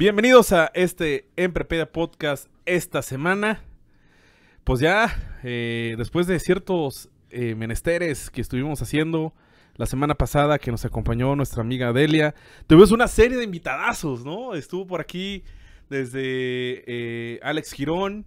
Bienvenidos a este Emprepedia Podcast esta semana. Pues ya, eh, después de ciertos eh, menesteres que estuvimos haciendo la semana pasada, que nos acompañó nuestra amiga Delia, tuvimos una serie de invitadazos, ¿no? Estuvo por aquí desde eh, Alex Girón,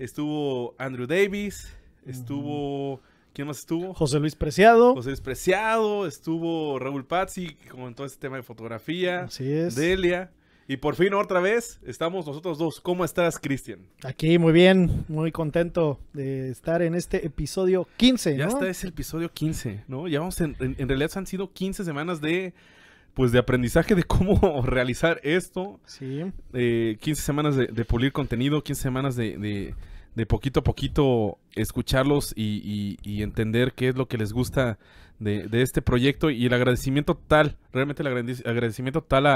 estuvo Andrew Davis, estuvo... ¿Quién más estuvo? José Luis Preciado. José Luis Preciado, estuvo Raúl Pazzi, que todo este tema de fotografía. Así es. Delia. Y por fin otra vez estamos nosotros dos. ¿Cómo estás, Cristian? Aquí muy bien, muy contento de estar en este episodio 15. Ya está, es el episodio 15, ¿no? Ya vamos, en, realidad han sido 15 semanas de, pues, de aprendizaje de cómo realizar esto. Sí. Eh, 15 semanas de, pulir contenido, 15 semanas de, de, poquito a poquito escucharlos y, y, y entender qué es lo que les gusta de, este proyecto y el agradecimiento tal, realmente el agradecimiento tal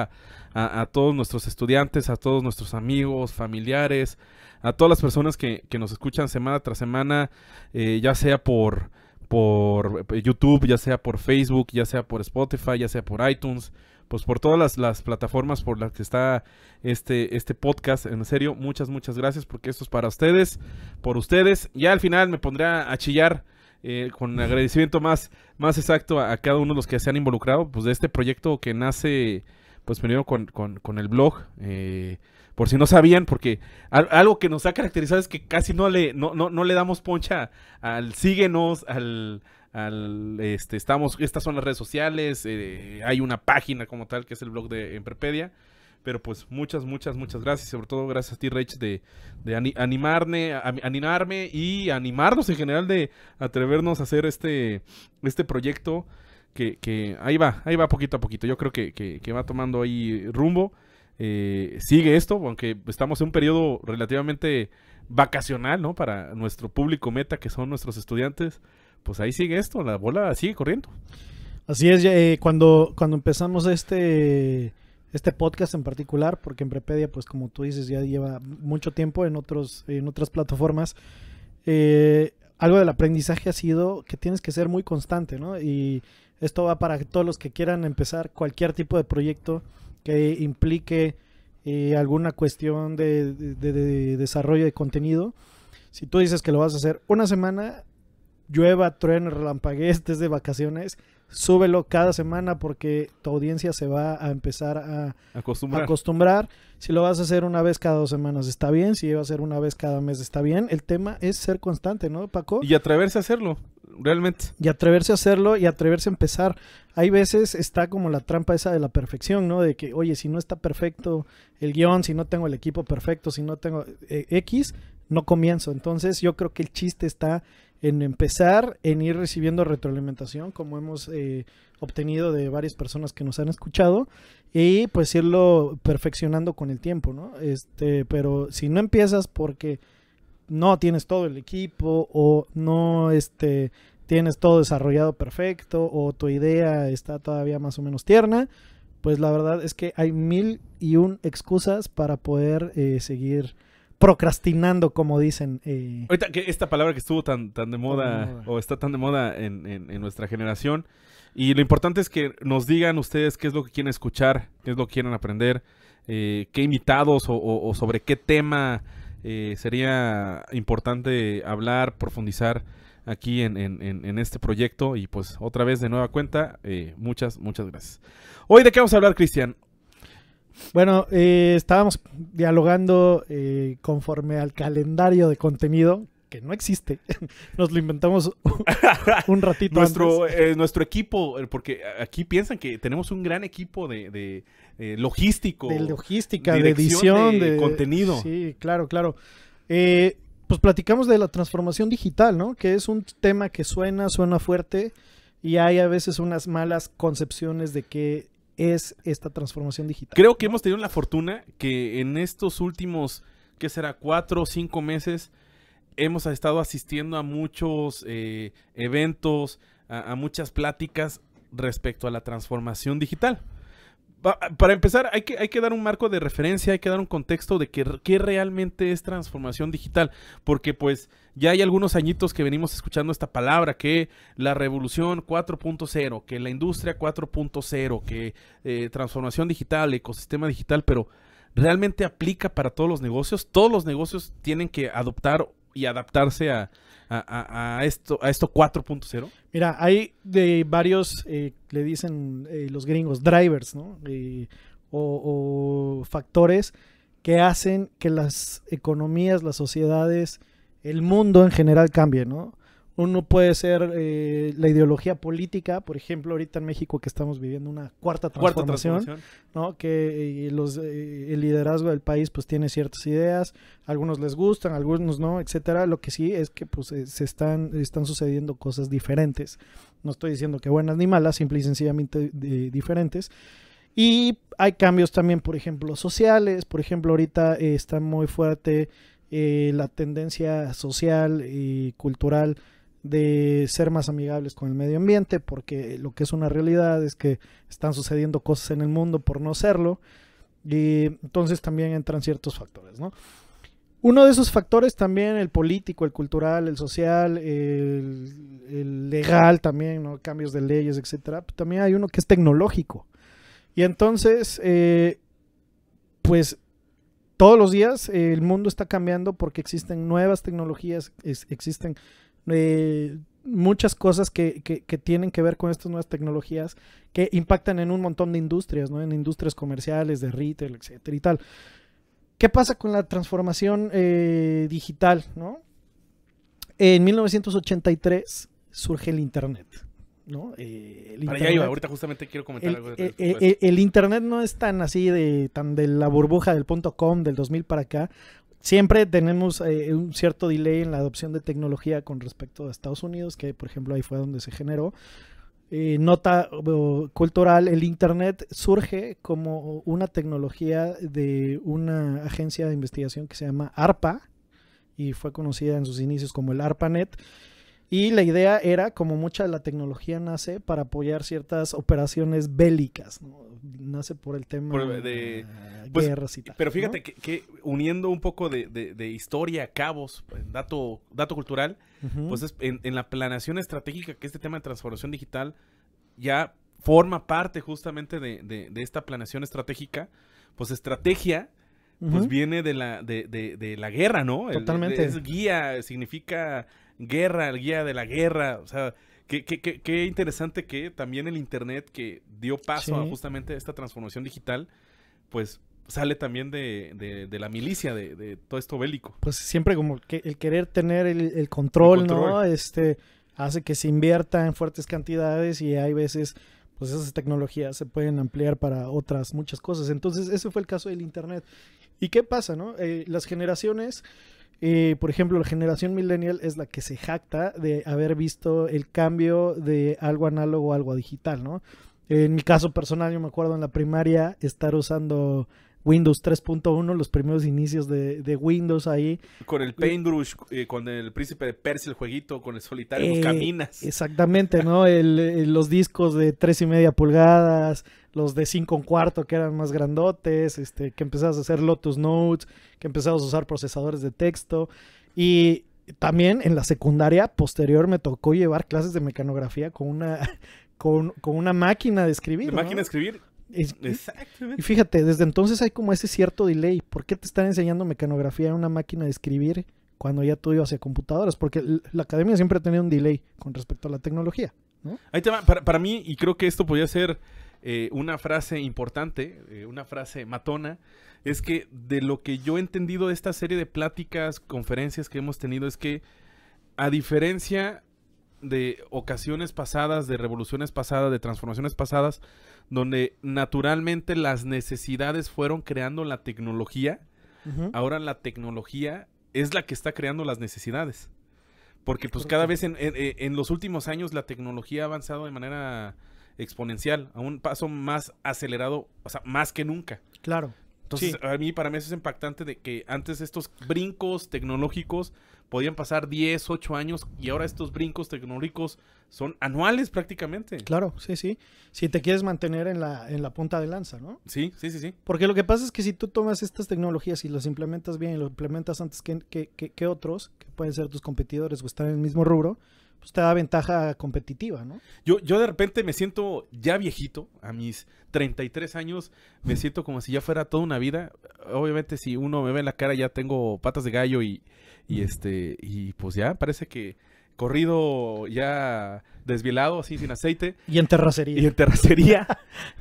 a, todos nuestros estudiantes, a todos nuestros amigos, familiares, a todas las personas que, nos escuchan semana tras semana, eh, ya sea por, por YouTube, ya sea por Facebook, ya sea por Spotify, ya sea por iTunes, pues por todas las, plataformas por las que está este, este podcast. En serio, muchas, muchas gracias porque esto es para ustedes, por ustedes. Ya al final me pondré a chillar eh, con agradecimiento más, más exacto a, cada uno de los que se han involucrado, pues de este proyecto que nace, pues primero con, con, el blog, eh, por si no sabían, porque algo que nos ha caracterizado es que casi no le, no, no, le damos poncha al síguenos, al... Al, este, estamos, estas son las redes sociales, eh, hay una página como tal que es el blog de Emprepedia. Pero pues muchas, muchas, muchas gracias. Sobre todo gracias a ti, Rach, de, animarme, a, animarme y animarnos en general de atrevernos a hacer este, este proyecto que, ahí va, ahí va poquito a poquito. Yo creo que, va tomando ahí rumbo. Eh, sigue esto, aunque estamos en un periodo relativamente vacacional, ¿no? Para nuestro público meta, que son nuestros estudiantes, pues ahí sigue esto, la bola sigue corriendo. Así es, eh, cuando, cuando empezamos este este podcast en particular, porque Emprepedia, pues como tú dices, ya lleva mucho tiempo en, otros, en otras plataformas. Eh, algo del aprendizaje ha sido que tienes que ser muy constante, ¿no? Y esto va para todos los que quieran empezar cualquier tipo de proyecto que implique eh, alguna cuestión de, desarrollo de contenido. Si tú dices que lo vas a hacer una semana, llueva, truene, relampaguee, estés de vacaciones, súbelo cada semana porque tu audiencia se va a empezar a acostumbrar. Si lo vas a hacer una vez cada dos semanas está bien, si vas a hacer una vez cada mes está bien. El tema es ser constante, ¿no, Paco? Y atreverse a hacerlo, realmente. Y atreverse a hacerlo y atreverse a empezar. Hay veces está como la trampa esa de la perfección, ¿no? De que, oye, si no está perfecto el guión, si no tengo el equipo perfecto, si no tengo eh, X, no comienzo. Entonces yo creo que el chiste está en empezar, en ir recibiendo retroalimentación, como hemos eh, obtenido de varias personas que nos han escuchado, y pues irlo perfeccionando con el tiempo, ¿no? Este, pero si no empiezas porque no tienes todo el equipo o no este, tienes todo desarrollado perfecto o tu idea está todavía más o menos tierna, pues la verdad es que hay mil y un excusas para poder eh, seguir procrastinando, como dicen. Eh. que esta palabra que estuvo tan, tan de moda, o está tan de moda en, en, nuestra generación. Y lo importante es que nos digan ustedes qué es lo que quieren escuchar, qué es lo que quieren aprender, eh, qué invitados o, sobre qué tema eh, sería importante hablar, profundizar aquí en, este proyecto. Y pues otra vez de nueva cuenta, muchas, muchas gracias. Hoy de qué vamos a hablar, Cristian? Bueno, eh, estábamos dialogando eh, conforme al calendario de contenido que no existe. Nos lo inventamos un ratito nuestro, eh, nuestro equipo, porque aquí piensan que tenemos un gran equipo de, logístico. De logística, de edición, de, contenido. Sí, claro, claro. pues platicamos de la transformación digital, ¿no? Que es un tema que suena, suena fuerte y hay a veces unas malas concepciones de qué es esta transformación digital. Creo que hemos tenido la fortuna que en estos últimos, que será? Cuatro o cinco meses, hemos estado asistiendo a muchos eh, eventos, a, muchas pláticas respecto a la transformación digital para empezar, hay que, hay que dar un marco de referencia, hay que dar un contexto de qué que realmente es transformación digital, porque pues ya hay algunos añitos que venimos escuchando esta palabra, que la revolución 4.0, que la industria 4.0, que eh, transformación digital, ecosistema digital, pero ¿realmente aplica para todos los negocios? Todos los negocios tienen que adoptar y adaptarse a, a, esto, a esto 4.0? Mira, hay de varios, eh, le dicen eh, los gringos, drivers, ¿no? Eh, o, o, factores que hacen que las economías, las sociedades, el mundo en general cambie, ¿no? Uno puede ser eh, la ideología política, por ejemplo, ahorita en México que estamos viviendo una cuarta transformación, ¿no? que eh, los, eh, el liderazgo del país pues tiene ciertas ideas, algunos les gustan, algunos no, etcétera. Lo que sí es que pues se están, están sucediendo cosas diferentes. No estoy diciendo que buenas ni malas, simple y sencillamente diferentes. Y hay cambios también, por ejemplo, sociales. Por ejemplo, ahorita está muy fuerte la tendencia social y cultural de ser más amigables con el medio ambiente, porque lo que es una realidad es que están sucediendo cosas en el mundo por no serlo, y entonces también entran ciertos factores, Uno de esos factores también, el político, el cultural, el social, el, legal también, cambios de leyes, etcétera. también hay uno que es tecnológico. Y entonces, eh, pues todos los días eh, el mundo está cambiando porque existen nuevas tecnologías, existen eh, muchas cosas que, tienen que ver con estas nuevas tecnologías que impactan en un montón de industrias, ¿no? En industrias comerciales, de retail, etcétera y tal. ¿Qué pasa con la transformación eh, digital, En 1983 surge el Internet, ¿no? Eh, para iba, ahorita justamente quiero comentar algo. De el, el, Internet no es tan así, de, tan de la burbuja del punto .com del 2000 para acá siempre tenemos eh, un cierto delay en la adopción de tecnología con respecto a Estados Unidos, que por ejemplo ahí fue donde se generó. Eh, nota cultural, el Internet surge como una tecnología de una agencia de investigación que se llama ARPA y fue conocida en sus inicios como el ARPANET y la idea era, como mucha de la tecnología nace, para apoyar ciertas operaciones bélicas, nace por el tema de pues, y tal. Pero fíjate que, uniendo un poco de, de, de, historia, cabos, dato, dato cultural, pues es, en, la planeación estratégica que este tema de transformación digital ya forma parte justamente de, esta planeación estratégica, pues estrategia, pues viene de la, de, la guerra, ¿no? Totalmente. es guía, significa guerra, el guía de la guerra, o sea, qué, qué, interesante que también el Internet que dio paso a justamente esta transformación digital, pues sale también de, la milicia, de, todo esto bélico. Pues siempre como que el querer tener el, control, ¿no? Este, hace que se invierta en fuertes cantidades y hay veces, pues esas tecnologías se pueden ampliar para otras muchas cosas. Entonces, ese fue el caso del Internet. ¿Y qué pasa, no? Eh, las generaciones eh, por ejemplo, la generación millennial es la que se jacta de haber visto el cambio de algo análogo a algo digital, ¿no? En mi caso personal, yo me acuerdo en la primaria estar usando Windows 3.1, los primeros inicios de, Windows ahí. Con el Paintbrush, eh, con el Príncipe de Percy el jueguito, con el solitario, los pues, eh, caminas. Exactamente, ¿no? Eh, los discos de tres y media pulgadas, los de cinco un cuarto que eran más grandotes, este, que empezabas a hacer Lotus Notes, que empezabas a usar procesadores de texto. Y también en la secundaria posterior me tocó llevar clases de mecanografía con una, con, una máquina de escribir. máquina de escribir Exactamente. Y fíjate, desde entonces hay como ese cierto delay. ¿Por qué te están enseñando mecanografía en una máquina de escribir cuando ya tú ibas a computadoras? Porque la academia siempre ha tenido un delay con respecto a la tecnología. Ahí te Para, mí, y creo que esto podría ser eh, una frase importante, eh, una frase matona, es que de lo que yo he entendido de esta serie de pláticas, conferencias que hemos tenido, es que a diferencia de ocasiones pasadas, de revoluciones pasadas, de transformaciones pasadas, donde naturalmente las necesidades fueron creando la tecnología. Ahora la tecnología es la que está creando las necesidades. Porque pues cada vez en, eh, en, los últimos años la tecnología ha avanzado de manera exponencial, a un paso más acelerado, o sea, más que nunca. Claro. Entonces, a mí, para mí eso es impactante de que antes estos brincos tecnológicos podían pasar 10, 8 años y ahora estos brincos tecnológicos son anuales prácticamente. Claro, sí, sí. Si te quieres mantener en la, en la punta de lanza, ¿no? Sí, sí, sí, sí. Porque lo que pasa es que si tú tomas estas tecnologías y las implementas bien y las implementas antes que, que, que, que otros, que pueden ser tus competidores o estar en el mismo rubro, pues te da ventaja competitiva, ¿no? Yo, yo de repente me siento ya viejito, a mis 33 años, me siento como si ya fuera toda una vida. Obviamente si uno me ve en la cara ya tengo patas de gallo y, este, y pues ya parece que corrido ya desvielado, así sin aceite. Y en terracería. Y en terracería.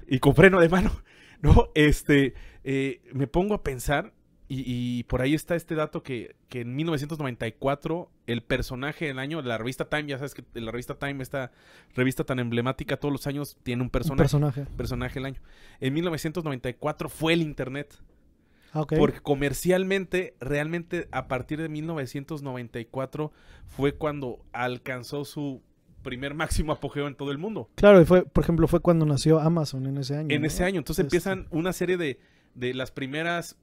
y con freno de mano. No, este, eh, me pongo a pensar y, por ahí está este dato que, que, en 1994 el personaje del año, la revista Time, ya sabes que la revista Time, esta revista tan emblemática, todos los años tiene un personaje. personaje. personaje. del año. En 1994 fue el Internet. Ah, Porque comercialmente, realmente a partir de 1994 fue cuando alcanzó su primer máximo apogeo en todo el mundo. Claro, y fue, por ejemplo, fue cuando nació Amazon en ese año. En ese año, entonces este. empiezan una serie de de las primeras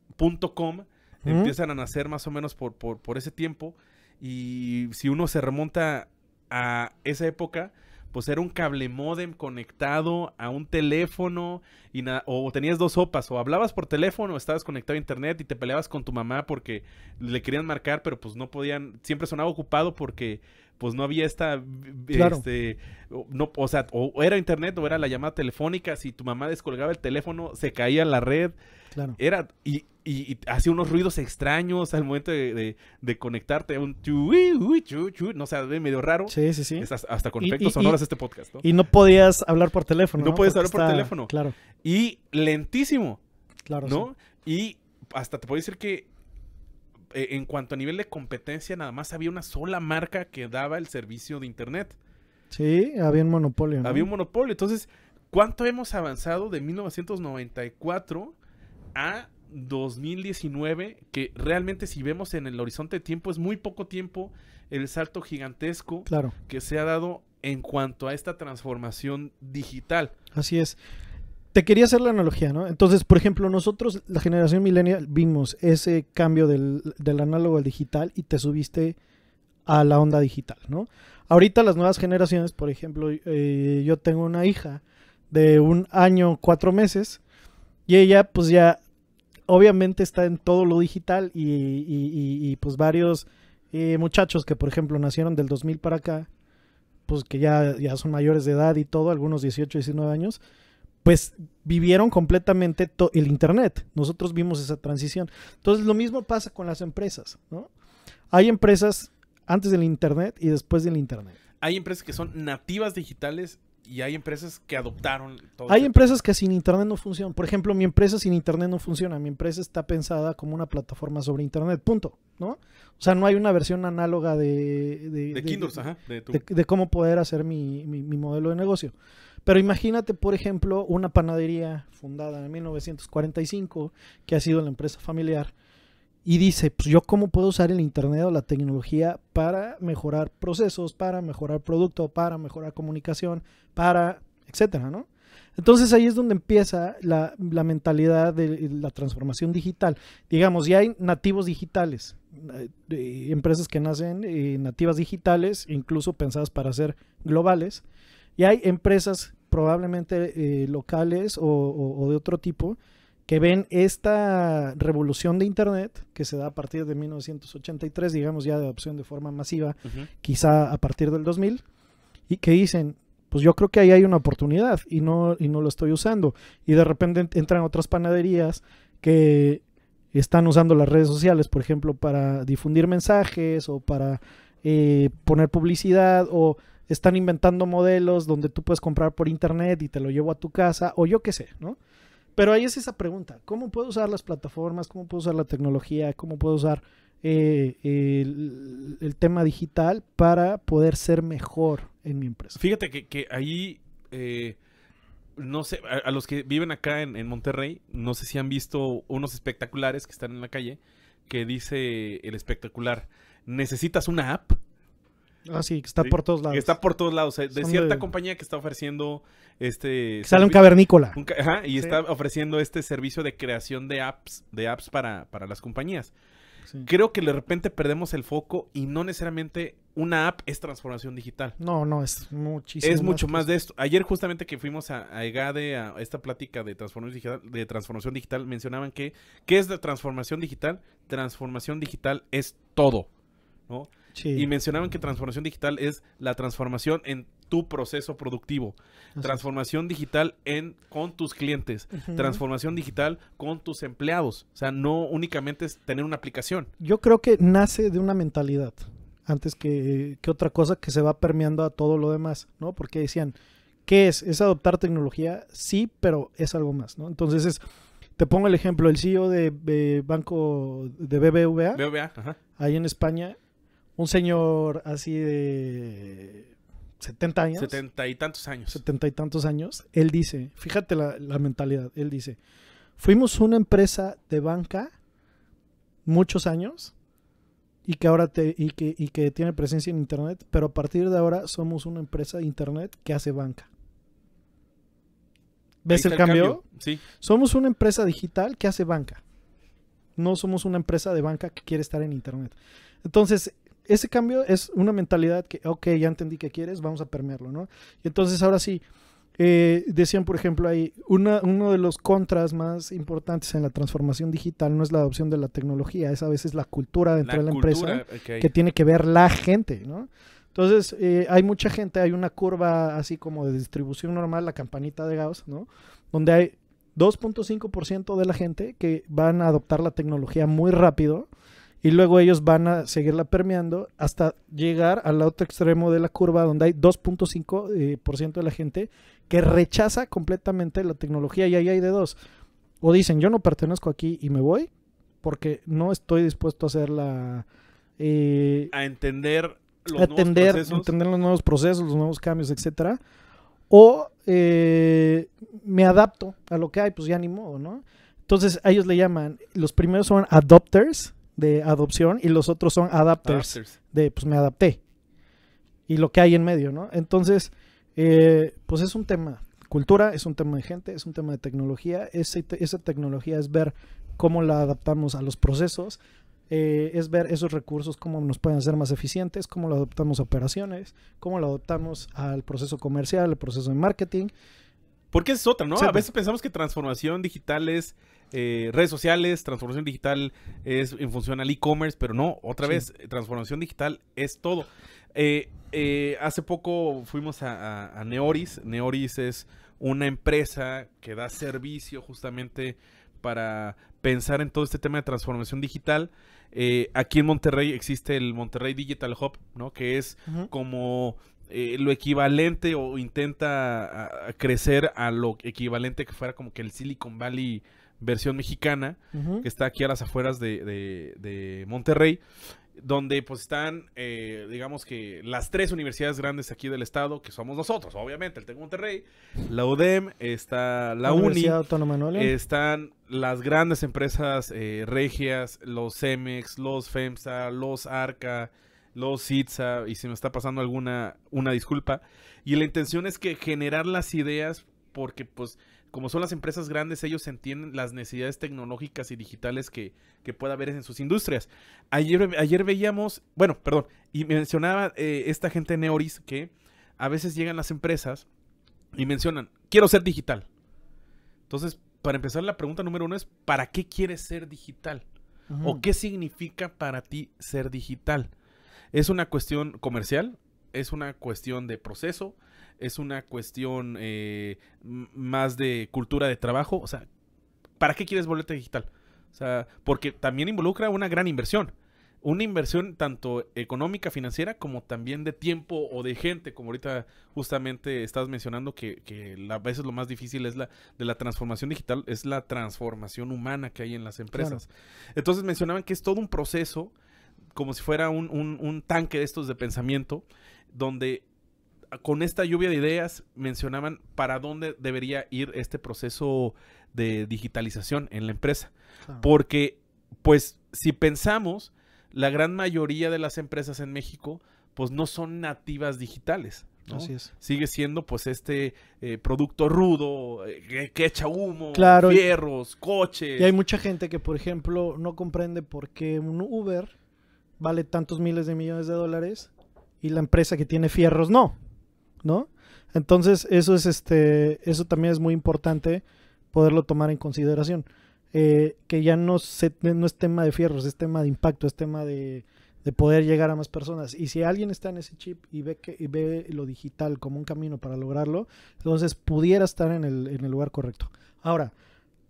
.com empiezan a nacer más o menos por, por, ese tiempo. Y si uno se remonta a esa época, pues era un cable modem conectado a un teléfono y o tenías dos sopas, o hablabas por teléfono, o estabas conectado a internet y te peleabas con tu mamá porque le querían marcar, pero pues no podían, siempre sonaba ocupado porque pues no había esta eh, este no, o sea, o era internet o era la llamada telefónica, si tu mamá descolgaba el teléfono, se caía la red. Claro. Era, y, y, hacía unos ruidos extraños al momento de, conectarte. Un chui, no o sé, medio raro. Sí, sí, sí. hasta con efectos sonoros este podcast. Y no podías hablar por teléfono. No, podías hablar por teléfono. Claro. Y lentísimo. Claro. ¿No? Y hasta te puedo decir que e, en cuanto a nivel de competencia, nada más había una sola marca que daba el servicio de internet. Sí, había un monopolio. Había un monopolio. Entonces, ¿cuánto hemos avanzado de 1994 a 2019, que realmente si vemos en el horizonte de tiempo es muy poco tiempo el salto gigantesco claro. que se ha dado en cuanto a esta transformación digital. Así es. Te quería hacer la analogía, ¿no? Entonces, por ejemplo, nosotros, la generación millennial, vimos ese cambio del, análogo al digital y te subiste a la onda digital, ¿no? Ahorita las nuevas generaciones, por ejemplo, eh, yo tengo una hija de un año, cuatro meses, y ella pues ya obviamente está en todo lo digital y, pues varios eh, muchachos que por ejemplo nacieron del 2000 para acá, pues que ya, ya son mayores de edad y todo, algunos 18, 19 años, pues vivieron completamente el Internet. Nosotros vimos esa transición. Entonces lo mismo pasa con las empresas, ¿no? Hay empresas antes del Internet y después del Internet. Hay empresas que son nativas digitales y hay empresas que adoptaron Hay empresas que sin internet no funcionan. Por ejemplo, mi empresa sin internet no funciona. Mi empresa está pensada como una plataforma sobre internet, punto, ¿no? O sea, no hay una versión análoga de... De, de, ajá, de, cómo poder hacer mi, mi modelo de negocio. Pero imagínate, por ejemplo, una panadería fundada en 1945, que ha sido la empresa familiar, y dice, pues yo cómo puedo usar el Internet o la tecnología para mejorar procesos, para mejorar producto, para mejorar comunicación, para, etcétera, ¿no? Entonces ahí es donde empieza la, mentalidad de la transformación digital. Digamos, ya hay nativos digitales, eh, eh, empresas que nacen eh, nativas digitales, incluso pensadas para ser globales, y hay empresas probablemente locales o de otro tipo que ven esta revolución de Internet que se da a partir de 1983, digamos ya de adopción de forma masiva, quizá a partir del 2000, y que dicen, pues yo creo que ahí hay una oportunidad y no, y no lo estoy usando. Y de repente entran otras panaderías que están usando las redes sociales, por ejemplo, para difundir mensajes o para eh, poner publicidad o están inventando modelos donde tú puedes comprar por internet y te lo llevo a tu casa o yo qué sé, ¿no? Pero ahí es esa pregunta, ¿cómo puedo usar las plataformas? ¿Cómo puedo usar la tecnología? ¿Cómo puedo usar eh, el, tema digital para poder ser mejor en mi empresa? Fíjate que, ahí, eh, no sé, a, los que viven acá en, en, Monterrey, no sé si han visto unos espectaculares que están en la calle, que dice el espectacular, necesitas una app Ah, sí, que está por todos lados. está por todos lados. de cierta compañía que está ofreciendo este. sale un cavernícola. Ajá, y está ofreciendo este servicio de creación de apps, de apps para, para las compañías. Creo que de repente perdemos el foco y no necesariamente una app es transformación digital. No, no, es muchísimo. Es mucho más, de esto. Ayer justamente que fuimos a, a EGADE a esta plática de transformación de transformación digital mencionaban que ¿qué es la transformación digital? Transformación digital es todo, ¿no? Y mencionaban que transformación digital es la transformación en tu proceso productivo, transformación digital en con tus clientes, transformación digital con tus empleados. O sea, no únicamente es tener una aplicación. Yo creo que nace de una mentalidad antes que, otra cosa que se va permeando a todo lo demás, ¿no? Porque decían, ¿qué es? ¿Es adoptar tecnología? Sí, pero es algo más, ¿no? Entonces es, te pongo el ejemplo, el CEO de, banco de BBVA, BBVA ahí en España, un señor así de 70 años. 70 y tantos años. 70 y tantos años. Él dice, fíjate la, mentalidad, él dice, fuimos una empresa de banca muchos años y que ahora te, y que, tiene presencia en Internet, pero a partir de ahora somos una empresa de Internet que hace banca. ¿Ves el cambio? Sí. Somos una empresa digital que hace banca. No somos una empresa de banca que quiere estar en Internet. Entonces, ese cambio es una mentalidad que, ok, ya entendí que quieres, vamos a permearlo, ¿no? Y entonces ahora sí, eh, decían, por ejemplo, ahí, uno de los contras más importantes en la transformación digital no es la adopción de la tecnología, es a veces la cultura dentro de la empresa que tiene que ver la gente, ¿no? Entonces, eh, hay mucha gente, hay una curva así como de distribución normal, la campanita de Gauss, ¿no? Donde hay 2.5% de la gente que van a adoptar la tecnología muy rápido y luego ellos van a seguirla permeando hasta llegar al otro extremo de la curva donde hay 2.5% eh, de la gente que rechaza completamente la tecnología y ahí hay de dos. O dicen, yo no pertenezco aquí y me voy porque no estoy dispuesto a hacer la... Eh, a entender los, a nuevos entender los nuevos procesos, los nuevos cambios, etcétera. O eh, me adapto a lo que hay, pues ya ni modo, ¿no? Entonces a ellos le llaman, los primeros son adopters, de adopción y los otros son adapters, de pues me adapté y lo que hay en medio, ¿no? Entonces, eh, pues es un tema, cultura, es un tema de gente, es un tema de tecnología, esa tecnología es ver cómo la adaptamos a los procesos, eh, es ver esos recursos, cómo nos pueden ser más eficientes, cómo lo adaptamos a operaciones, cómo lo adaptamos al proceso comercial, al proceso de marketing, porque es otra, ¿no? a pues. veces pensamos que transformación digital es eh, redes sociales, transformación digital es en función al e-commerce, pero no, otra vez, eh, transformación digital es todo. Eh, hace poco fuimos a, Neoris. Neoris es una empresa que da servicio justamente para pensar en todo este tema de transformación digital. aquí en Monterrey existe el Monterrey Digital Hub, ¿no? Que es como eh, lo equivalente o intenta crecer a lo equivalente que fuera como que el Silicon Valley versión mexicana, que está aquí a las afueras de, Monterrey, donde pues están, eh, digamos que las tres universidades grandes aquí del estado, que somos nosotros, obviamente, el TEC Monterrey, la UDEM, está la, UNI, están las grandes empresas eh, regias, los CEMEX, los FEMSA, los ARCA, los Sitza, y si me está pasando alguna, una disculpa. Y la intención es que generar las ideas, porque pues como son las empresas grandes, ellos entienden las necesidades tecnológicas y digitales que, que pueda haber en sus industrias. Ayer, ayer veíamos, bueno, perdón, y mencionaba eh, esta gente Neoris que a veces llegan las empresas y mencionan, quiero ser digital. Entonces, para empezar, la pregunta número uno es, ¿para qué quieres ser digital? ¿O qué significa para ti ser digital? Es una cuestión comercial, es una cuestión de proceso, es una cuestión eh, más de cultura de trabajo. O sea, ¿para qué quieres boleta digital? O sea, porque también involucra una gran inversión. Una inversión tanto económica, financiera, como también de tiempo o de gente, como ahorita justamente estás mencionando que, a veces lo más difícil es la de la transformación digital, es la transformación humana que hay en las empresas. Entonces mencionaban que es todo un proceso como si fuera un, tanque de estos de pensamiento, donde con esta lluvia de ideas mencionaban para dónde debería ir este proceso de digitalización en la empresa. Porque, pues, si pensamos, la gran mayoría de las empresas en México, pues, no son nativas digitales. ¿no? Así es. Sigue siendo, pues, este eh, producto rudo eh, que, echa humo, hierros fierros, coches. Y hay mucha gente que, por ejemplo, no comprende por qué un Uber vale tantos miles de millones de dólares y la empresa que tiene fierros no, ¿no? Entonces, eso es este, eso también es muy importante poderlo tomar en consideración. Eh, que ya no, se, no es tema de fierros, es tema de impacto, es tema de, de, poder llegar a más personas. Y si alguien está en ese chip y ve, que, ve lo digital como un camino para lograrlo, entonces pudiera estar en el, en el lugar correcto. Ahora,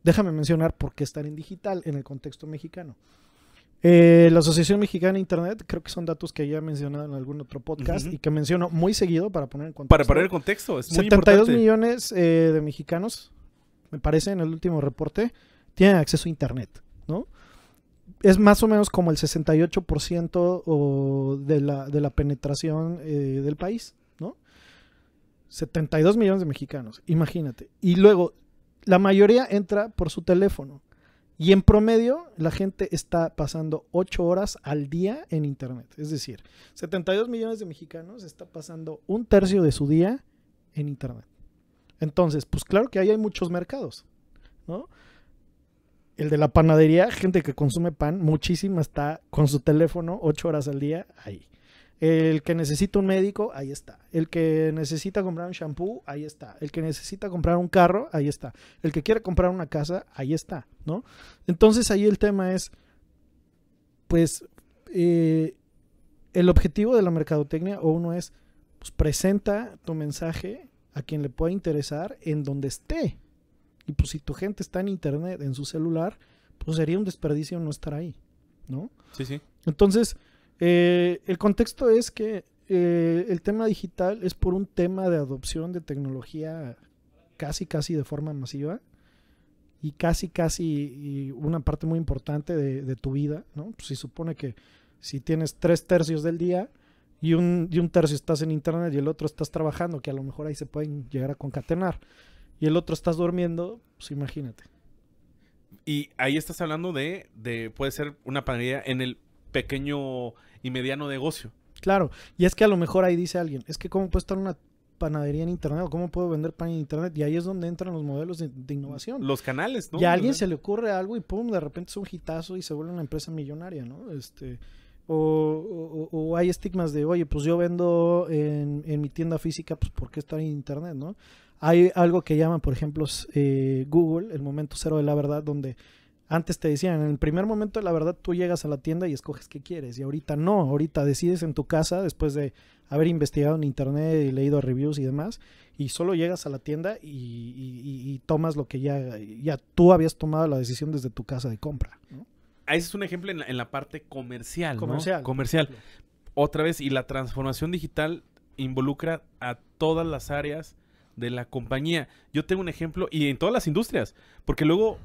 déjame mencionar por qué estar en digital en el contexto mexicano. Eh, la Asociación Mexicana de Internet, creo que son datos que ya he mencionado en algún otro podcast y que menciono muy seguido para poner en contexto. Para poner el contexto, es 72 millones eh, de mexicanos, me parece, en el último reporte, tienen acceso a Internet, ¿no? es más o menos como el 68% de la, de la penetración eh, del país, ¿no? 72 millones de mexicanos, imagínate. Y luego, la mayoría entra por su teléfono. Y en promedio, la gente está pasando 8 horas al día en Internet. Es decir, 72 millones de mexicanos están pasando un tercio de su día en Internet. Entonces, pues claro que ahí hay muchos mercados, ¿no? El de la panadería, gente que consume pan, muchísima está con su teléfono 8 horas al día ahí. El que necesita un médico, ahí está. El que necesita comprar un shampoo, ahí está. El que necesita comprar un carro, ahí está. El que quiere comprar una casa, ahí está, ¿no? Entonces ahí el tema es, pues, eh, el objetivo de la mercadotecnia o uno es, pues, presenta tu mensaje a quien le pueda interesar en donde esté. Y pues si tu gente está en internet, en su celular, pues sería un desperdicio no estar ahí, ¿no? Sí, sí. Entonces, eh, el contexto es que eh, el tema digital es por un tema de adopción de tecnología casi, casi de forma masiva y casi, casi una parte muy importante de, tu vida, ¿no? Pues si supone que si tienes tres tercios del día y un, y un tercio estás en internet y el otro estás trabajando, que a lo mejor ahí se pueden llegar a concatenar, y el otro estás durmiendo, pues imagínate. Y ahí estás hablando de, de puede ser una panadería en el pequeño y mediano negocio. Claro, y es que a lo mejor ahí dice alguien, es que cómo puedo estar una panadería en internet o cómo puedo vender pan en internet y ahí es donde entran los modelos de, innovación. Los canales, ¿no? Y a alguien se le ocurre algo y pum, de repente es un hitazo y se vuelve una empresa millonaria, ¿no? Este, o, hay estigmas de, oye, pues yo vendo en, mi tienda física, pues ¿por qué estar en internet, no? Hay algo que llaman, por ejemplo, eh, Google, el momento cero de la verdad, donde antes te decían, en el primer momento, la verdad, tú llegas a la tienda y escoges qué quieres. Y ahorita no, ahorita decides en tu casa, después de haber investigado en internet y leído reviews y demás, y solo llegas a la tienda y, tomas lo que ya, ya tú habías tomado la decisión desde tu casa de compra. Ah, ese es un ejemplo en la, parte comercial. Comercial. Comercial. Otra vez, y la transformación digital involucra a todas las áreas de la compañía. Yo tengo un ejemplo, y en todas las industrias, porque luego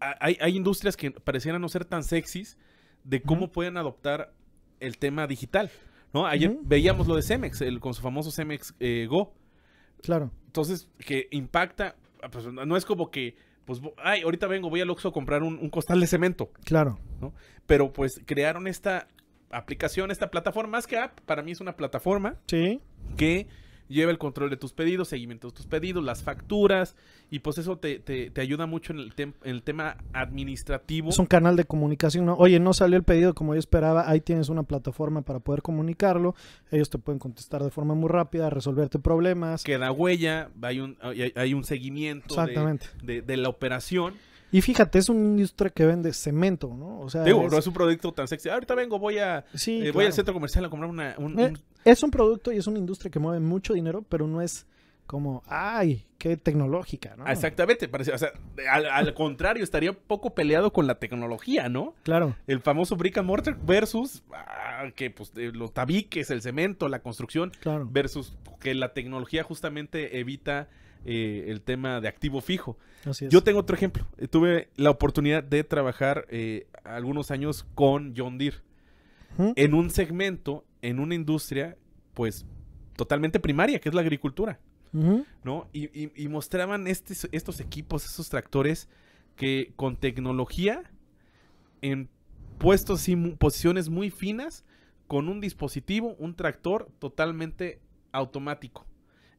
hay, industrias que parecieran no ser tan sexys de cómo pueden adoptar el tema digital. ¿no? Ayer veíamos lo de Cemex, el, con su famoso Cemex eh, Go. Claro. Entonces, que impacta, ah, pues, no es como que, pues, ay, ahorita vengo, voy al Oxxo a comprar un, costal de cemento. Claro. Pero pues crearon esta aplicación, esta plataforma, más que app, para mí es una plataforma. Sí. Que lleva el control de tus pedidos, seguimiento de tus pedidos, las facturas, y pues eso te, ayuda mucho en el, el, tema administrativo. Es un canal de comunicación, ¿no? Oye, no salió el pedido como yo esperaba, ahí tienes una plataforma para poder comunicarlo, ellos te pueden contestar de forma muy rápida, resolverte problemas. Queda huella, hay un, hay, un seguimiento De, la operación. Y fíjate, es una industria que vende cemento, ¿no? O sea, Digo, no es un producto tan sexy. Ah, ahorita vengo, voy a eh, voy al centro comercial a comprar una, un, eh, es un producto y es una industria que mueve mucho dinero, pero no es como, ay, qué tecnológica, ¿no? Exactamente, al, contrario, estaría poco peleado con la tecnología, ¿no? Claro. El famoso brick and mortar versus ah, que pues, eh, los tabiques, el cemento, la construcción, claro. versus que la tecnología justamente evita eh, el tema de activo fijo. Yo tengo otro ejemplo, tuve la oportunidad de trabajar eh, algunos años con John Deere en un segmento en una industria, pues, totalmente primaria, que es la agricultura. ¿No? Y, mostraban estos equipos, estos tractores, que con tecnología, en puestos y posiciones muy finas, con un dispositivo, un tractor totalmente automático,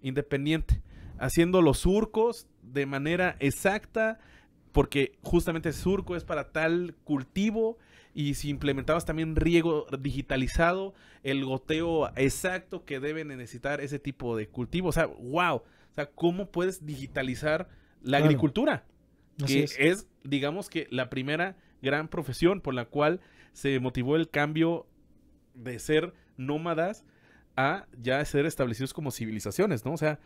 independiente, haciendo los surcos de manera exacta, porque justamente surco es para tal cultivo y si implementabas también riego digitalizado, el goteo exacto que deben necesitar ese tipo de cultivo. O sea, wow. O sea, ¿cómo puedes digitalizar la agricultura? que es. digamos que, la primera gran profesión por la cual se motivó el cambio de ser nómadas a ya ser establecidos como civilizaciones, ¿no? O sea,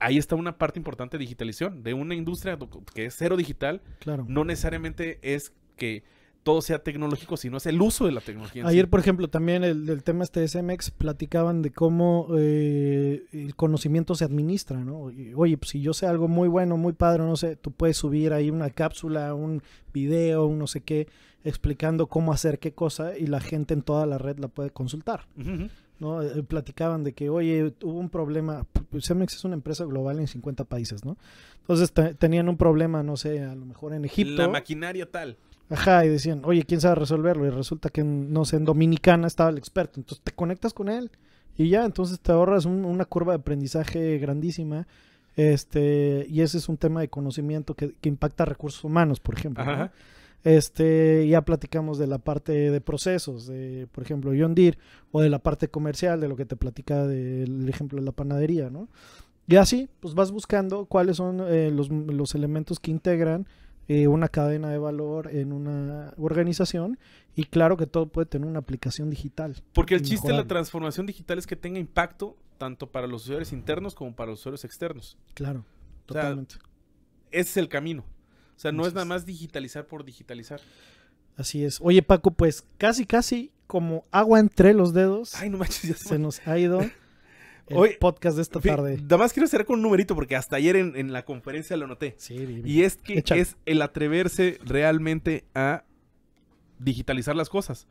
ahí está una parte importante de digitalización, de una industria que es cero digital. No necesariamente es que todo sea tecnológico, sino es el uso de la tecnología. Ayer, por ejemplo, también el, tema este de SMX platicaban de cómo eh, el conocimiento se administra, ¿no? oye, pues, si yo sé algo muy bueno, muy padre, no sé, tú puedes subir ahí una cápsula, un video, un no sé qué, explicando cómo hacer qué cosa y la gente en toda la red la puede consultar. ¿no? Eh, eh, platicaban de que, oye, hubo un problema, pues, Cemex es una empresa global en 50 países, ¿no? Entonces tenían un problema, no sé, a lo mejor en Egipto. La maquinaria tal. Ajá, y decían, oye, ¿quién sabe resolverlo? Y resulta que, no sé, en Dominicana estaba el experto. Entonces te conectas con él y ya, entonces te ahorras una curva de aprendizaje grandísima. Este, y ese es un tema de conocimiento que, impacta recursos humanos, por ejemplo. Este, ya platicamos de la parte de procesos, de, por ejemplo, John o de la parte comercial, de lo que te platicaba del ejemplo de la panadería, ¿no? Y así, pues vas buscando cuáles son eh, los, los elementos que integran eh, una cadena de valor en una organización y claro que todo puede tener una aplicación digital. Porque el chiste de la transformación digital es que tenga impacto tanto para los usuarios internos como para los usuarios externos. Claro, totalmente. ese es el camino. O sea, no es nada más digitalizar por digitalizar. Así es. Oye, Paco, pues casi, casi como agua entre los dedos. Ay, se nos ha ido el podcast de esta tarde. Nada más quiero cerrar con un numerito porque hasta ayer en, la conferencia lo noté. Sí, Y es que es el atreverse realmente a digitalizar las cosas.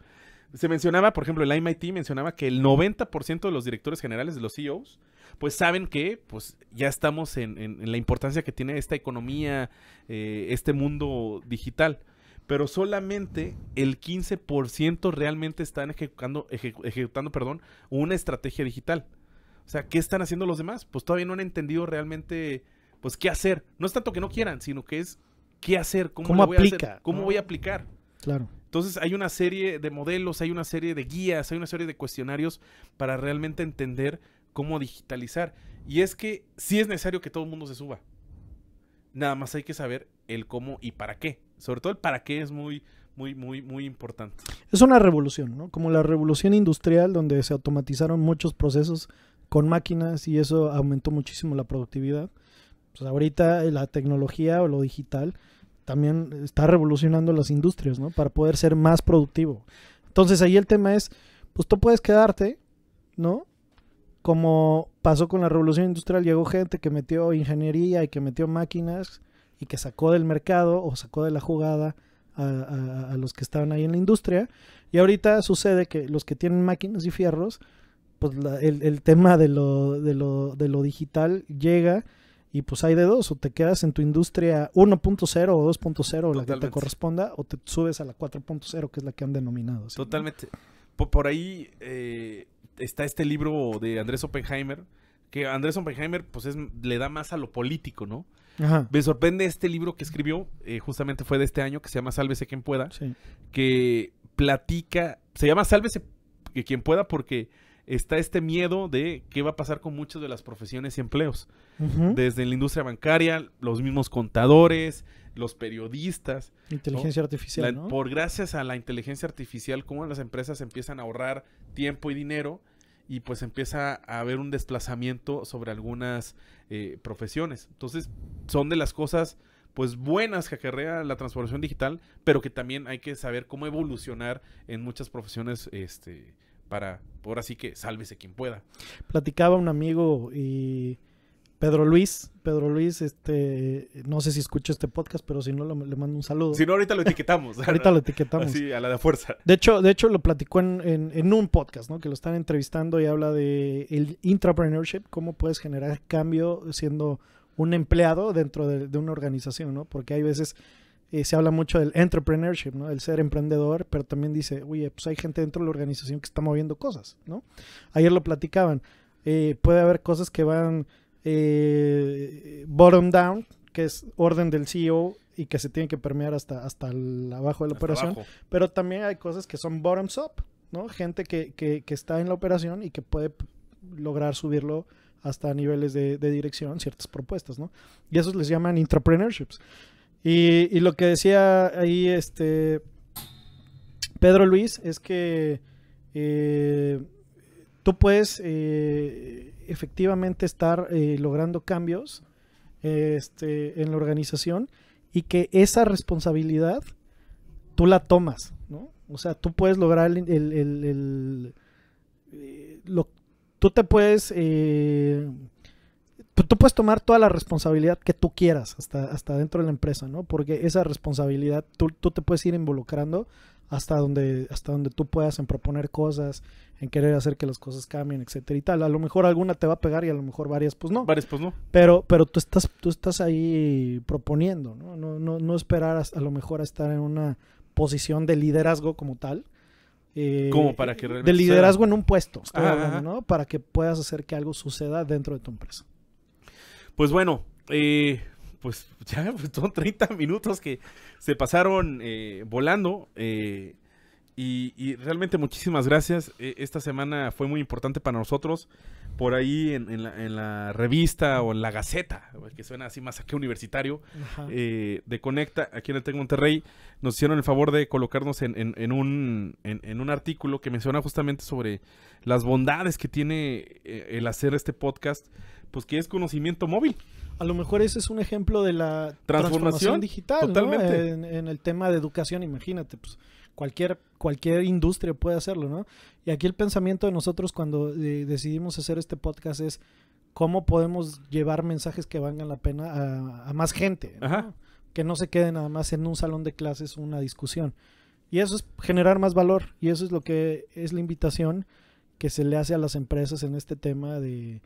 Se mencionaba, por ejemplo, el MIT mencionaba que el 90% de los directores generales de los CEOs, pues saben que pues, ya estamos en, la importancia que tiene esta economía, eh, este mundo digital pero solamente el 15% realmente están ejecutando, ejecutando perdón, una estrategia digital. O sea, ¿qué están haciendo los demás? Pues todavía no han entendido realmente, pues, qué hacer. No es tanto que no quieran, sino que es qué hacer, cómo, voy A hacer, cómo ah. voy a aplicar. Claro. Entonces hay una serie de modelos, hay una serie de guías, hay una serie de cuestionarios para realmente entender cómo digitalizar. Y es que sí es necesario que todo el mundo se suba. Nada más hay que saber el cómo y para qué. Sobre todo el para qué es muy, muy, muy, muy importante. Es una revolución, ¿no? Como la revolución industrial donde se automatizaron muchos procesos con máquinas y eso aumentó muchísimo la productividad. Pues ahorita eh, la tecnología o lo digital también está revolucionando las industrias, ¿no? Para poder ser más productivo. Entonces ahí el tema es, pues tú puedes quedarte, ¿no? Como pasó con la revolución industrial, llegó gente que metió ingeniería y que metió máquinas y que sacó del mercado o sacó de la jugada a, a los que estaban ahí en la industria. Y ahorita sucede que los que tienen máquinas y fierros, pues el, el, tema de lo, de, lo, de lo digital llega y pues hay de dos, o te quedas en tu industria 1.0 o 2.0, la que te corresponda, o te subes a la 4.0, que es la que han denominado. Totalmente. Por, ahí eh, está este libro de Andrés Oppenheimer, que Andrés Oppenheimer pues es, le da más a lo político, ¿no? Me sorprende este libro que escribió, eh, justamente fue de este año, que se llama Sálvese quien pueda, que platica, se llama Sálvese quien pueda porque está este miedo de qué va a pasar con muchas de las profesiones y empleos. Desde la industria bancaria, los mismos contadores, los periodistas. Inteligencia artificial. Por gracias a la inteligencia artificial, cómo las empresas empiezan a ahorrar tiempo y dinero y pues empieza a haber un desplazamiento sobre algunas eh, profesiones. Entonces, son de las cosas pues buenas que acarrea la transformación digital, pero que también hay que saber cómo evolucionar en muchas profesiones este, para, por así que, sálvese quien pueda. Platicaba un amigo y... Pedro Luis, Pedro Luis, este, no sé si escucha este podcast, pero si no le mando un saludo. Si no, ahorita lo etiquetamos. ahorita lo etiquetamos. Sí, a la de fuerza. De hecho, de hecho lo platicó en, un podcast, ¿no? Que lo están entrevistando y habla de el intrapreneurship, cómo puedes generar cambio siendo un empleado dentro de, de una organización, ¿no? Porque hay veces eh, se habla mucho del entrepreneurship, ¿no? El ser emprendedor, pero también dice, oye, pues hay gente dentro de la organización que está moviendo cosas, ¿no? Ayer lo platicaban. Eh, puede haber cosas que van eh, bottom down, que es orden del CEO y que se tiene que permear hasta, hasta el, abajo de la operación, pero también hay cosas que son bottoms up, ¿no? Gente que, está en la operación y que puede lograr subirlo hasta niveles de, dirección, ciertas propuestas, ¿no? Y esos les llaman intrapreneurships. Y, lo que decía ahí este Pedro Luis es que eh, tú puedes eh, efectivamente estar eh, logrando cambios este, en la organización y que esa responsabilidad tú la tomas, ¿no? O sea, tú puedes lograr el, tú te puedes pues tú puedes tomar toda la responsabilidad que tú quieras hasta, hasta dentro de la empresa, ¿no? Porque esa responsabilidad tú, te puedes ir involucrando hasta donde, hasta donde tú puedas en proponer cosas, en querer hacer que las cosas cambien, etcétera y tal. A lo mejor alguna te va a pegar y a lo mejor varias pues no. Varias pues no. Pero, pero tú estás, tú estás ahí proponiendo, ¿no? No, no, no esperar a, lo mejor a estar en una posición de liderazgo como tal. Eh, como para que De liderazgo en un puesto, ¿no? Para que puedas hacer que algo suceda dentro de tu empresa. Pues bueno, eh, pues ya pues, son 30 minutos que se pasaron eh, volando. Eh, y, realmente muchísimas gracias. E, esta semana fue muy importante para nosotros. Por ahí en, la, revista o en la Gaceta, que suena así más a que universitario, eh, de Conecta, aquí en el Tec Monterrey, nos hicieron el favor de colocarnos en, un, artículo que menciona justamente sobre las bondades que tiene eh, el hacer este podcast, pues que es conocimiento móvil. A lo mejor ese es un ejemplo de la transformación, digital. Totalmente. En, el tema de educación, imagínate, pues cualquier, cualquier industria puede hacerlo, ¿no? Y aquí el pensamiento de nosotros cuando eh, decidimos hacer este podcast es cómo podemos llevar mensajes que valgan la pena a, más gente, que no se quede nada más en un salón de clases una discusión. Y eso es generar más valor, y eso es lo que es la invitación que se le hace a las empresas en este tema de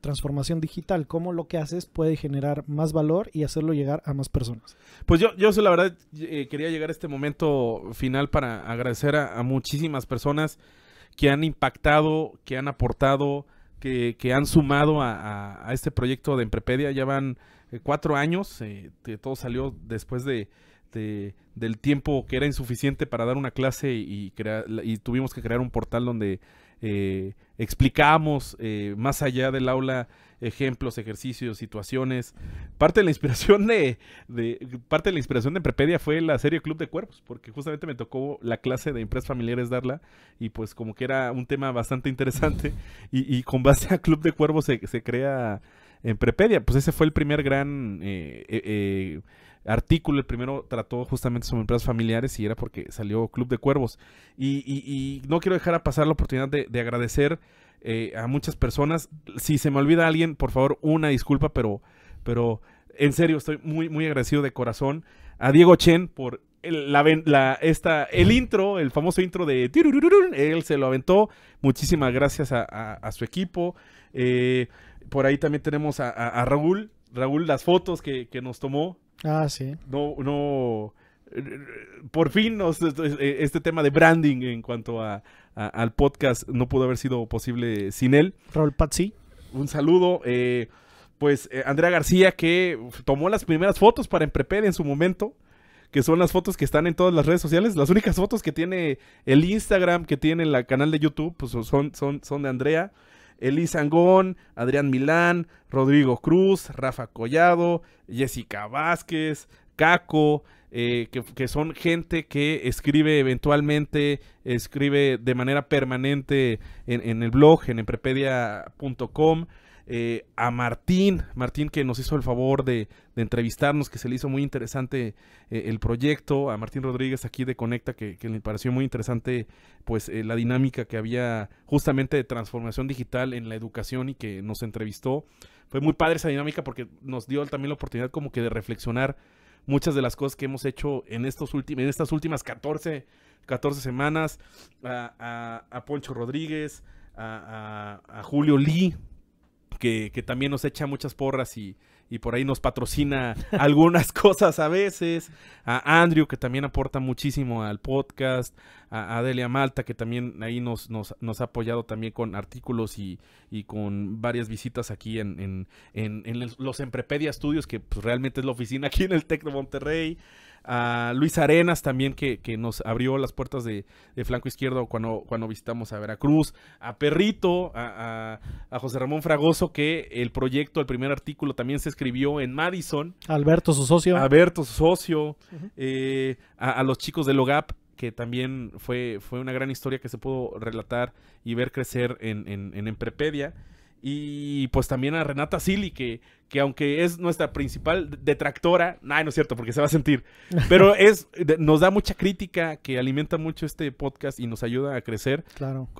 transformación digital, cómo lo que haces puede generar más valor y hacerlo llegar a más personas. Pues yo, yo la verdad eh, quería llegar a este momento final para agradecer a, muchísimas personas que han impactado, que han aportado, que, que han sumado a, este proyecto de Emprepedia. Ya van eh, cuatro años, eh, todo salió después de, del tiempo que era insuficiente para dar una clase y, y tuvimos que crear un portal donde eh, explicamos eh, más allá del aula ejemplos, ejercicios, situaciones. Parte de la inspiración de, de, parte de la inspiración de Prepedia fue la serie Club de Cuervos, porque justamente me tocó la clase de empresas familiares darla y pues como que era un tema bastante interesante y, con base a Club de Cuervos se, se, crea en Prepedia. Pues ese fue el primer gran eh, eh artículo, el primero trató justamente sobre empresas familiares y era porque salió Club de Cuervos. Y, no quiero dejar a pasar la oportunidad de, agradecer eh, a muchas personas. Si se me olvida alguien, por favor, una disculpa, pero, pero en serio, estoy muy, muy agradecido de corazón a Diego Chen por el, el intro, el famoso intro de... Él se lo aventó. Muchísimas gracias a, su equipo. Eh, por ahí también tenemos a, Raúl. Raúl, las fotos que nos tomó, Ah, sí. No, no. Por fin eh, este tema de branding en cuanto a, al podcast no pudo haber sido posible sin él. Raúl Patsy. Un saludo. Eh, pues eh, Andrea García que tomó las primeras fotos para Enprepe en su momento que son las fotos que están en todas las redes sociales. Las únicas fotos que tiene el Instagram, que tiene el canal de YouTube, pues son, son, son de Andrea. Elisa Angón, Adrián Milán, Rodrigo Cruz, Rafa Collado, Jessica Vázquez, Caco, eh, que, son gente que escribe eventualmente, escribe de manera permanente en, en el blog, en emprepedia.com. Eh, a Martín, Martín que nos hizo el favor de, entrevistarnos, que se le hizo muy interesante eh, el proyecto, a Martín Rodríguez aquí de Conecta, que, le pareció muy interesante pues eh, la dinámica que había justamente de transformación digital en la educación y que nos entrevistó. Fue muy padre esa dinámica porque nos dio también la oportunidad como que de reflexionar muchas de las cosas que hemos hecho en, estos en estas últimas 14, semanas, a, Poncho Rodríguez, a, a, Julio Lee, que, también nos echa muchas porras y, por ahí nos patrocina algunas cosas a veces. A Andrew, que también aporta muchísimo al podcast. A Adelia Malta, que también ahí nos, nos, ha apoyado también con artículos y, con varias visitas aquí en, en, en, en los Emprepedia Studios, que pues, realmente es la oficina aquí en el Tec de Monterrey a Luis Arenas también que, nos abrió las puertas de, flanco izquierdo cuando, cuando visitamos a Veracruz, a Perrito, a, José Ramón Fragoso que el proyecto, el primer artículo también se escribió en Madison. Alberto, su socio. Alberto, su socio, eh, a, los chicos de Logap, que también fue, fue una gran historia que se pudo relatar y ver crecer en, en, en Emprepedia. Y pues también a Renata Silly, que, que aunque es nuestra principal detractora, no es cierto, porque se va a sentir, pero es, nos da mucha crítica, que alimenta mucho este podcast y nos ayuda a crecer.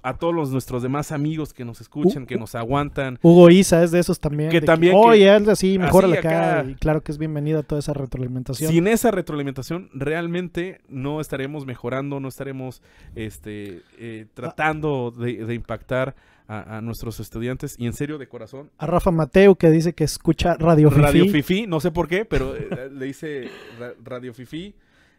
A todos los, nuestros demás amigos que nos escuchan, que nos aguantan. Hugo Isa es de esos también. Que también. Oye, oh, así, mejor Y claro que es bienvenida toda esa retroalimentación. Sin esa retroalimentación, realmente no estaremos mejorando, no estaremos este, eh, tratando de impactar a, nuestros estudiantes y en serio de corazón. A Rafa Mateo que dice que escucha Radio Fifi. Radio Fifi, no sé por qué, pero eh, le dice Radio Fifi.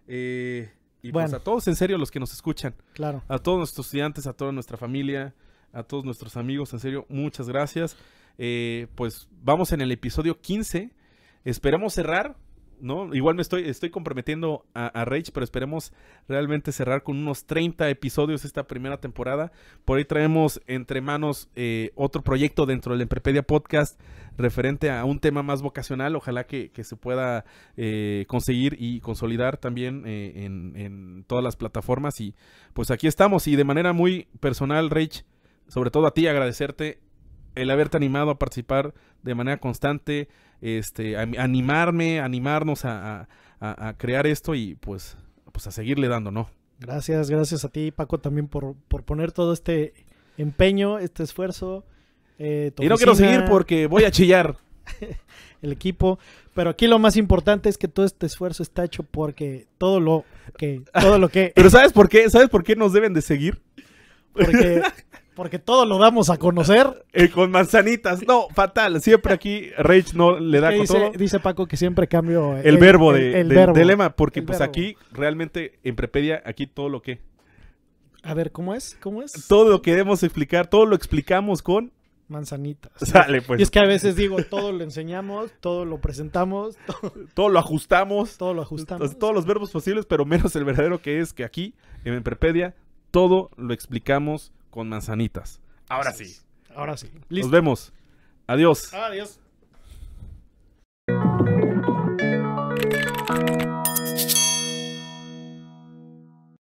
Eh, y pues a todos en serio los que nos escuchan. Claro. A todos nuestros estudiantes, a toda nuestra familia, a todos nuestros amigos, en serio, muchas gracias. Eh, pues vamos en el episodio 15. Esperamos cerrar ¿no? Igual me estoy, estoy comprometiendo a, Rage, pero esperemos realmente cerrar con unos 30 episodios esta primera temporada. Por ahí traemos entre manos eh, otro proyecto dentro del Emprepedia Podcast referente a un tema más vocacional. Ojalá que, se pueda eh, conseguir y consolidar también eh, en, en todas las plataformas. Y pues aquí estamos. Y de manera muy personal, Rage, sobre todo a ti, agradecerte el haberte animado a participar de manera constante, este, animarme, animarnos a, crear esto y pues, pues a seguirle dando, ¿no? Gracias, gracias a ti Paco también por, poner todo este empeño, este esfuerzo. Eh, y no quiero seguir porque voy a chillar. el equipo. Pero aquí lo más importante es que todo este esfuerzo está hecho porque todo lo que, todo lo que. Pero ¿sabes por qué? ¿Sabes por qué nos deben de seguir? Porque porque todo lo damos a conocer. con manzanitas. No, fatal. Siempre aquí Rage no le da con dice, todo. Dice Paco que siempre cambio eh, el, verbo, de, lema, Porque pues aquí realmente en Prepedia, aquí todo lo que. A ver, ¿cómo es? ¿Cómo es? Todo lo queremos explicar, todo lo explicamos con manzanitas. Sale, pues. Y es que a veces digo, todo lo enseñamos, todo lo presentamos, todo lo ajustamos. Todo lo ajustamos. Todos los verbos posibles, pero menos el verdadero que es que aquí, en Prepedia, todo lo explicamos con manzanitas. Ahora sí. Ahora sí. Listo. Nos vemos. Adiós. Adiós.